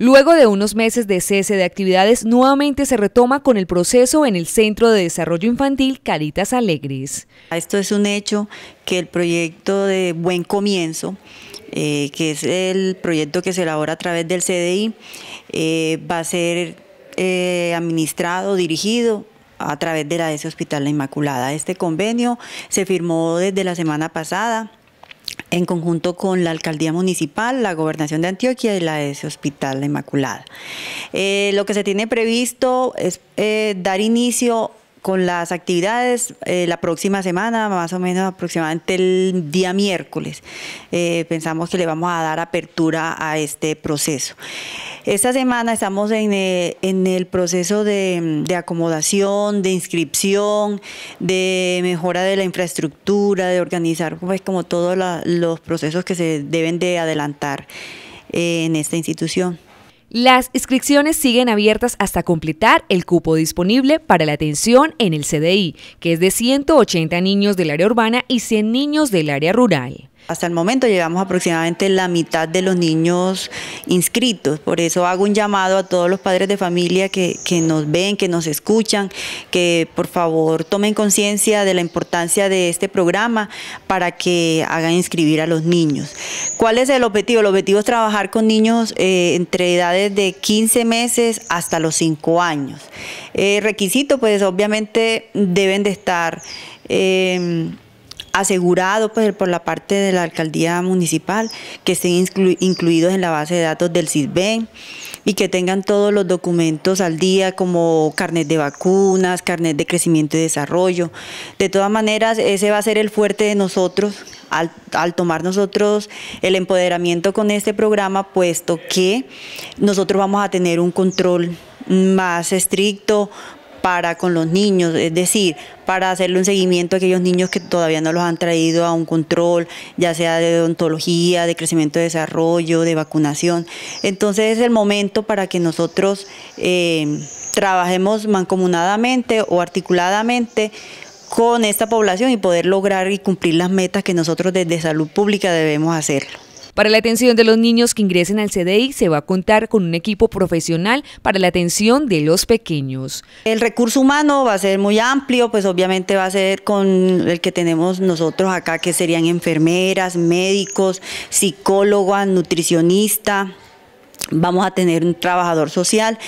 Luego de unos meses de cese de actividades, nuevamente se retoma con el proceso en el Centro de Desarrollo Infantil Caritas Alegres. Esto es un hecho que el proyecto de Buen Comienzo, eh, que es el proyecto que se elabora a través del CDI, eh, va a ser eh, administrado, dirigido a través de la S Hospital La Inmaculada. Este convenio se firmó desde la semana pasada en conjunto con la Alcaldía Municipal, la Gobernación de Antioquia y la de ese Hospital Inmaculada. Eh, lo que se tiene previsto es eh, dar inicio con las actividades eh, la próxima semana, más o menos aproximadamente el día miércoles. Eh, pensamos que le vamos a dar apertura a este proceso. Esta semana estamos en, eh, el proceso de, acomodación, de inscripción, de mejora de la infraestructura, de organizar pues, como todos los procesos que se deben de adelantar en esta institución. Las inscripciones siguen abiertas hasta completar el cupo disponible para la atención en el CDI, que es de 180 niños del área urbana y 100 niños del área rural. Hasta el momento llevamos aproximadamente la mitad de los niños inscritos, por eso hago un llamado a todos los padres de familia que, nos ven, que nos escuchan, que por favor tomen conciencia de la importancia de este programa para que hagan inscribir a los niños. ¿Cuál es el objetivo? El objetivo es trabajar con niños eh, entre edades de 15 meses hasta los 5 años. Eh, requisito, pues obviamente deben de estar... Eh, asegurado pues, por la parte de la alcaldía municipal que estén incluidos en la base de datos del CISBEN y que tengan todos los documentos al día como carnet de vacunas, carnet de crecimiento y desarrollo. De todas maneras, ese va a ser el fuerte de nosotros al, al tomar nosotros el empoderamiento con este programa, puesto que nosotros vamos a tener un control más estricto, para con los niños, es decir, para hacerle un seguimiento a aquellos niños que todavía no los han traído a un control, ya sea de odontología, de crecimiento de desarrollo, de vacunación. Entonces es el momento para que nosotros eh, trabajemos mancomunadamente o articuladamente con esta población y poder lograr y cumplir las metas que nosotros desde salud pública debemos hacerlo. Para la atención de los niños que ingresen al CDI se va a contar con un equipo profesional para la atención de los pequeños. El recurso humano va a ser muy amplio, pues obviamente va a ser con el que tenemos nosotros acá, que serían enfermeras, médicos, psicólogas, nutricionistas Vamos a tener un trabajador social,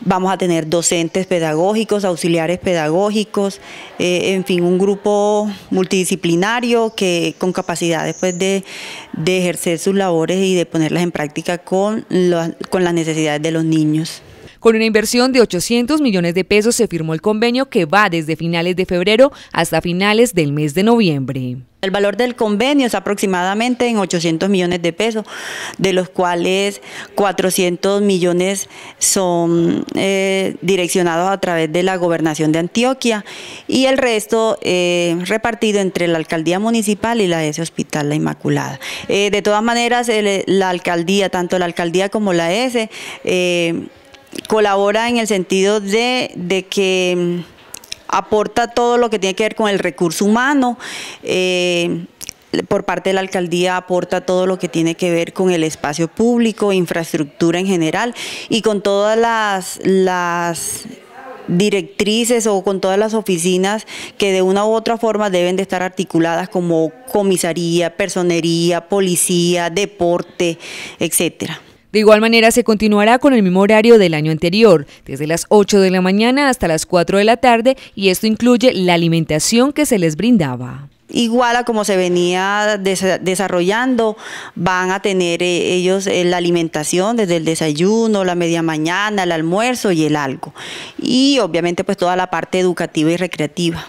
vamos a tener docentes pedagógicos, auxiliares pedagógicos, eh, en fin, un grupo multidisciplinario que con capacidad pues, después de, ejercer sus labores y de ponerlas en práctica con, con las necesidades de los niños. Con una inversión de 800 millones de pesos se firmó el convenio que va desde finales de febrero hasta finales del mes de noviembre. El valor del convenio es aproximadamente en 800 millones de pesos, de los cuales 400 millones son eh, direccionados a través de la gobernación de Antioquia y el resto eh, repartido entre la alcaldía municipal y la S. hospital, la Inmaculada. Eh, de todas maneras, la alcaldía, tanto la alcaldía como la S, colabora en el sentido de, de que mm, aporta todo lo que tiene que ver con el recurso humano. Eh, por parte de la alcaldía aporta todo lo que tiene que ver con el espacio público, infraestructura en general y con todas las, las directrices o con todas las oficinas que de una u otra forma deben de estar articuladas como comisaría, personería, policía, deporte, etcétera. De igual manera, se continuará con el mismo horario del año anterior, desde las 8 de la mañana hasta las 4 de la tarde, y esto incluye la alimentación que se les brindaba igual a como se venía desarrollando, van a tener eh, ellos eh, la alimentación desde el desayuno, la media mañana, el almuerzo y el algo. Y obviamente pues toda la parte educativa y recreativa.